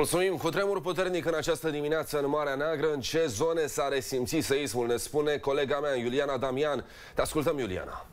Mulțumim! Cu tremur puternic în această dimineață în Marea Neagră, în ce zone s-a resimțit seismul, ne spune colega mea Iuliana Damian. Te ascultăm, Iuliana!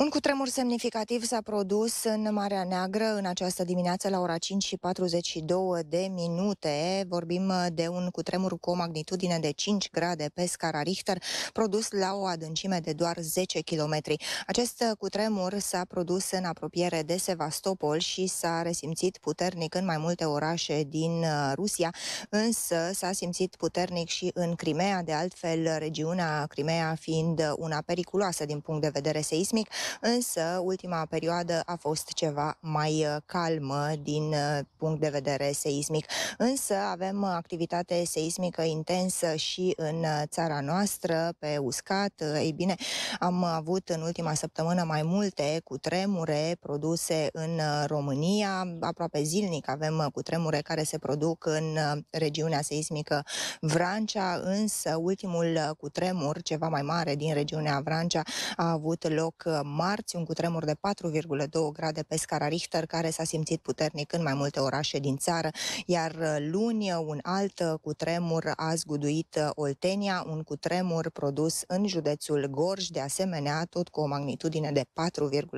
Un cutremur semnificativ s-a produs în Marea Neagră în această dimineață la ora 5 și 42 de minute. Vorbim uh, de un cutremur cu o magnitudine de 5 grade pe scara Richter, produs la o adâncime de doar 10 km. Acest uh, cutremur s-a produs în apropiere de Sevastopol și s-a resimțit puternic în mai multe orașe din uh, Rusia, însă s-a simțit puternic și în Crimea, de altfel regiunea Crimea fiind una periculoasă din punct de vedere seismic însă ultima perioadă a fost ceva mai uh, calmă din uh, punct de vedere seismic. Însă avem activitate seismică intensă și în uh, țara noastră, pe uscat. Ei bine, am avut în ultima săptămână mai multe cu tremure produse în România. Aproape zilnic avem cu tremure care se produc în regiunea seismică Vrancea, însă ultimul cu tremur ceva mai mare din regiunea Vrancea a avut loc marți, un cutremur de 4,2 grade pe scara Richter, care s-a simțit puternic în mai multe orașe din țară, iar uh, luni un alt uh, cutremur a zguduit uh, Oltenia, un cutremur produs în județul Gorj, de asemenea tot cu o magnitudine de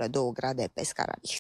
4,2 grade pe scara Richter.